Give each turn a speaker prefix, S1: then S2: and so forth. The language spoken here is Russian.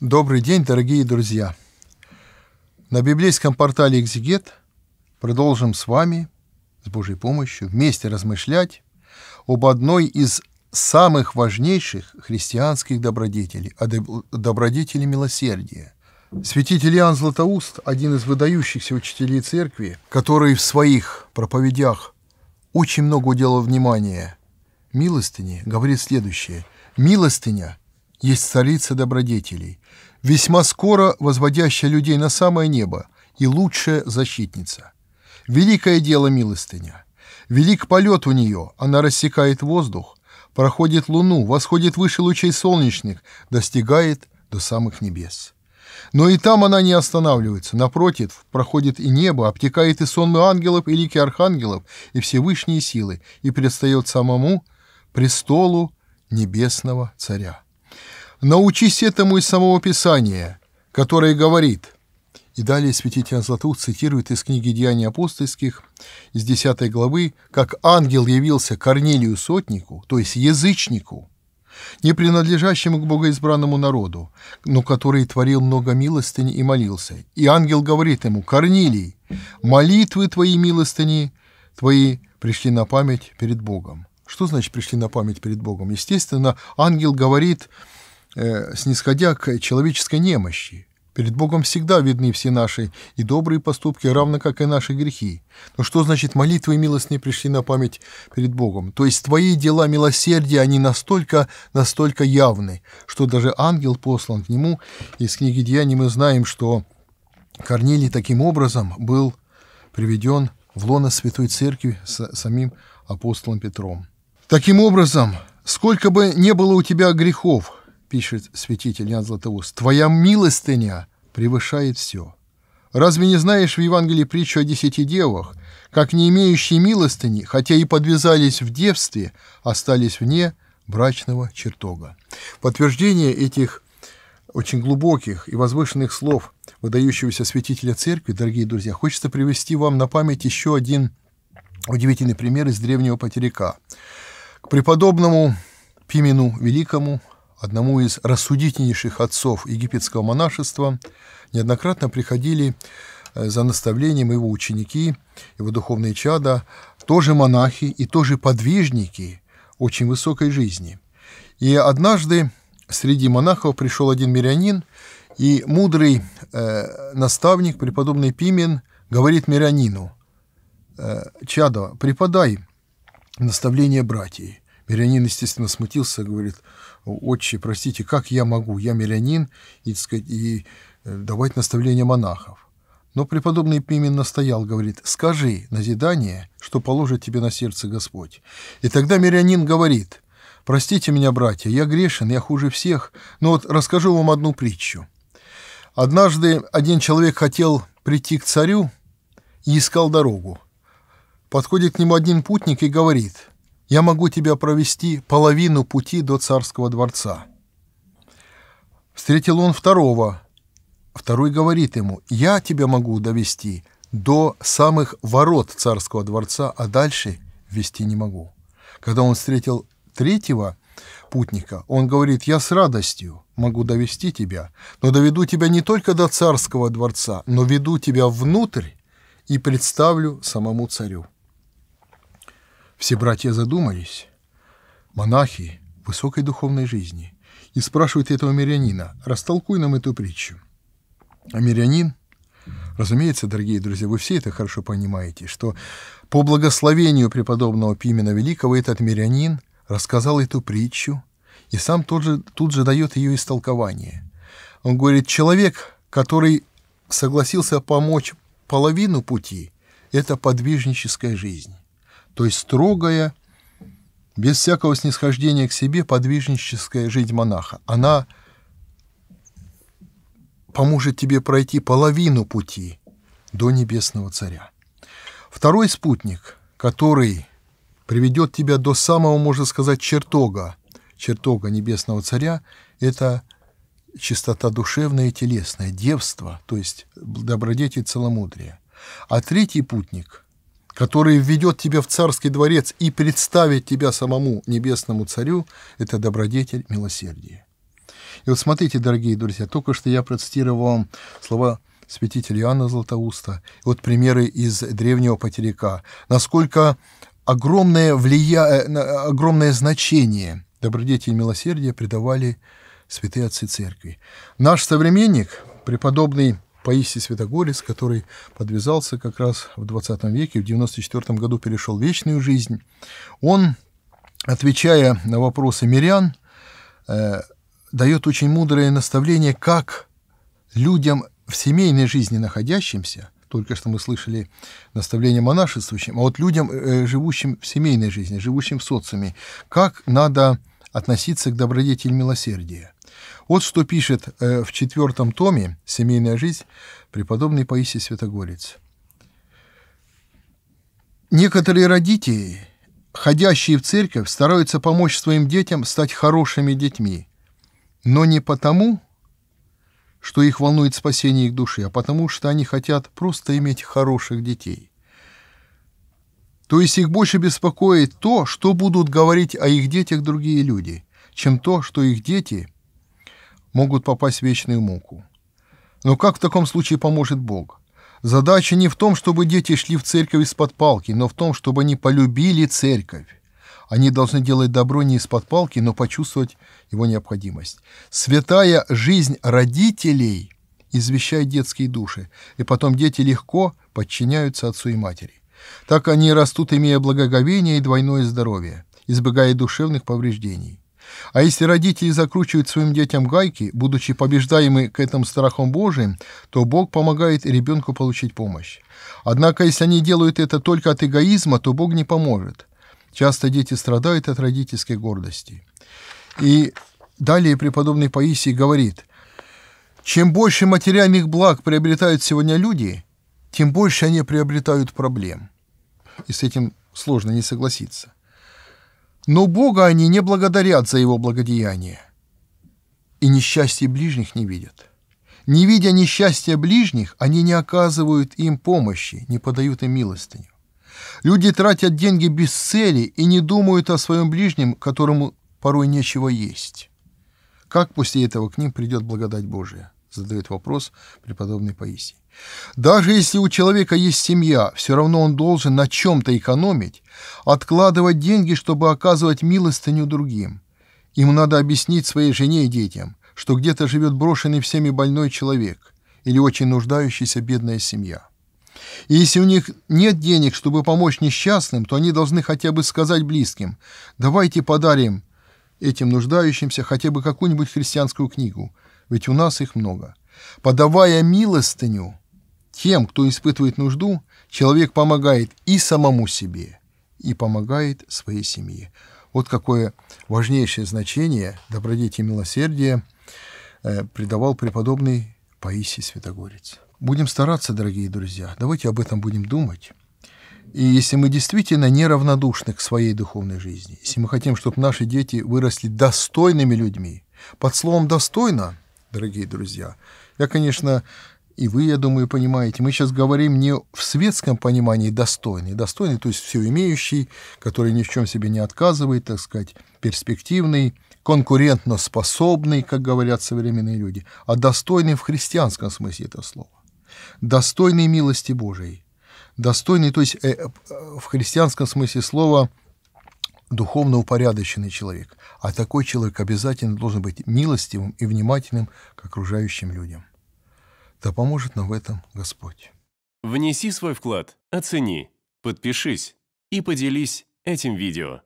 S1: Добрый день, дорогие друзья! На библейском портале «Экзегет» продолжим с вами, с Божьей помощью, вместе размышлять об одной из самых важнейших христианских добродетелей, о добродетели милосердия. Святитель Иоанн Златоуст, один из выдающихся учителей церкви, который в своих проповедях очень много уделал внимания милостыне, говорит следующее. «Милостыня – есть царица добродетелей, весьма скоро возводящая людей на самое небо и лучшая защитница. Великое дело милостыня. Велик полет у нее, она рассекает воздух, проходит луну, восходит выше лучей солнечных, достигает до самых небес. Но и там она не останавливается. Напротив, проходит и небо, обтекает и сонмы ангелов, и лики архангелов, и всевышние силы, и предстает самому престолу небесного царя научись этому из самого Писания, которое говорит». И далее святитель Анзлатух цитирует из книги «Деяний апостольских» из 10 главы, как ангел явился Корнелию Сотнику, то есть язычнику, не принадлежащему к богоизбранному народу, но который творил много милостыни и молился. И ангел говорит ему, «Корнилий, молитвы твои милостыни твои пришли на память перед Богом». Что значит «пришли на память перед Богом»? Естественно, ангел говорит э, снисходя к человеческой немощи. Перед Богом всегда видны все наши и добрые поступки, равно как и наши грехи. Но что значит молитвы и милостные пришли на память перед Богом? То есть твои дела милосердия, они настолько, настолько явны, что даже ангел послан к нему. Из книги Деяний мы знаем, что Корнилий таким образом был приведен в лоно Святой Церкви с самим апостолом Петром. Таким образом, сколько бы не было у тебя грехов – пишет святитель Иоанн Златоуст, «Твоя милостыня превышает все». Разве не знаешь в Евангелии притчу о десяти девах, как не имеющие милостыни, хотя и подвязались в девстве, остались вне брачного чертога? Подтверждение этих очень глубоких и возвышенных слов выдающегося святителя церкви, дорогие друзья, хочется привести вам на память еще один удивительный пример из древнего потеряка. К преподобному Пимену Великому одному из рассудительнейших отцов египетского монашества, неоднократно приходили э, за наставлением его ученики, его духовные чада, тоже монахи и тоже подвижники очень высокой жизни. И однажды среди монахов пришел один мирянин, и мудрый э, наставник, преподобный Пимен, говорит мирянину, э, «Чадо, преподай наставление братьев». Мирянин, естественно, смутился, говорит, отче, простите, как я могу, я мирянин, и, сказать, и э, давать наставления монахов. Но преподобный Пимен настоял, говорит, скажи назидание, что положит тебе на сердце Господь. И тогда мирянин говорит, простите меня, братья, я грешен, я хуже всех, но вот расскажу вам одну притчу. Однажды один человек хотел прийти к царю и искал дорогу. Подходит к нему один путник и говорит, я могу тебя провести половину пути до царского дворца». Встретил он второго. Второй говорит ему, «Я тебя могу довести до самых ворот царского дворца, а дальше вести не могу». Когда он встретил третьего путника, он говорит, «Я с радостью могу довести тебя, но доведу тебя не только до царского дворца, но веду тебя внутрь и представлю самому царю». Все братья задумались, монахи высокой духовной жизни, и спрашивают этого мирянина, растолкуй нам эту притчу. А мирянин, разумеется, дорогие друзья, вы все это хорошо понимаете, что по благословению преподобного Пимена Великого этот мирянин рассказал эту притчу, и сам тут же, тут же дает ее истолкование. Он говорит, человек, который согласился помочь половину пути, это подвижническая жизнь то есть строгая, без всякого снисхождения к себе подвижническая жизнь монаха. Она поможет тебе пройти половину пути до Небесного Царя. Второй спутник, который приведет тебя до самого, можно сказать, чертога, чертога Небесного Царя, это чистота душевная и телесная, девство, то есть добродетель целомудрия. А третий путник – который введет тебя в царский дворец и представит тебя самому небесному царю, это добродетель милосердия. И вот смотрите, дорогие друзья, только что я процитировал вам слова святителя Иоанна Златоуста, вот примеры из древнего патерика, насколько огромное, влия... Э, огромное значение добродетель милосердия придавали святые отцы церкви. Наш современник, преподобный Паисий Святогорец, который подвязался как раз в 20 веке, в 94 году перешел в вечную жизнь, он, отвечая на вопросы мирян, э, дает очень мудрое наставление, как людям в семейной жизни находящимся, только что мы слышали наставление монашествующим, а вот людям, э, живущим в семейной жизни, живущим в социуме, как надо относиться к добродетель милосердия – вот что пишет э, в четвертом томе «Семейная жизнь» преподобный Паисий Святогорец. Некоторые родители, ходящие в церковь, стараются помочь своим детям стать хорошими детьми, но не потому, что их волнует спасение их души, а потому что они хотят просто иметь хороших детей. То есть их больше беспокоит то, что будут говорить о их детях другие люди, чем то, что их дети – могут попасть в вечную муку. Но как в таком случае поможет Бог? Задача не в том, чтобы дети шли в церковь из-под палки, но в том, чтобы они полюбили церковь. Они должны делать добро не из-под палки, но почувствовать его необходимость. Святая жизнь родителей извещает детские души, и потом дети легко подчиняются отцу и матери. Так они растут, имея благоговение и двойное здоровье, избегая душевных повреждений. А если родители закручивают своим детям гайки, будучи побеждаемы к этому страхом Божиим, то Бог помогает ребенку получить помощь. Однако, если они делают это только от эгоизма, то Бог не поможет. Часто дети страдают от родительской гордости. И далее преподобный Паисий говорит, чем больше материальных благ приобретают сегодня люди, тем больше они приобретают проблем. И с этим сложно не согласиться но Бога они не благодарят за Его благодеяние. И несчастье ближних не видят. Не видя несчастья ближних, они не оказывают им помощи, не подают им милостыню. Люди тратят деньги без цели и не думают о своем ближнем, которому порой нечего есть. Как после этого к ним придет благодать Божия? Задает вопрос преподобный Паисий. Даже если у человека есть семья, все равно он должен на чем-то экономить, откладывать деньги, чтобы оказывать милостыню другим. Ему надо объяснить своей жене и детям, что где-то живет брошенный всеми больной человек или очень нуждающаяся бедная семья. И если у них нет денег, чтобы помочь несчастным, то они должны хотя бы сказать близким «давайте подарим этим нуждающимся хотя бы какую-нибудь христианскую книгу, ведь у нас их много». Подавая милостыню – тем, кто испытывает нужду, человек помогает и самому себе, и помогает своей семье. Вот какое важнейшее значение и милосердие э, придавал преподобный Паисий Святогорец. Будем стараться, дорогие друзья, давайте об этом будем думать. И если мы действительно неравнодушны к своей духовной жизни, если мы хотим, чтобы наши дети выросли достойными людьми, под словом «достойно», дорогие друзья, я, конечно, и вы, я думаю, понимаете. Мы сейчас говорим не в светском понимании достойный. Достойный, то есть все имеющий, который ни в чем себе не отказывает, так сказать, перспективный, конкурентноспособный, как говорят современные люди, а достойный в христианском смысле этого слова. Достойный милости Божией. Достойный, то есть э, э, в христианском смысле слова духовно упорядоченный человек. А такой человек обязательно должен быть милостивым и внимательным к окружающим людям. Да поможет нам в этом Господь. Внеси свой вклад, оцени, подпишись и поделись этим видео.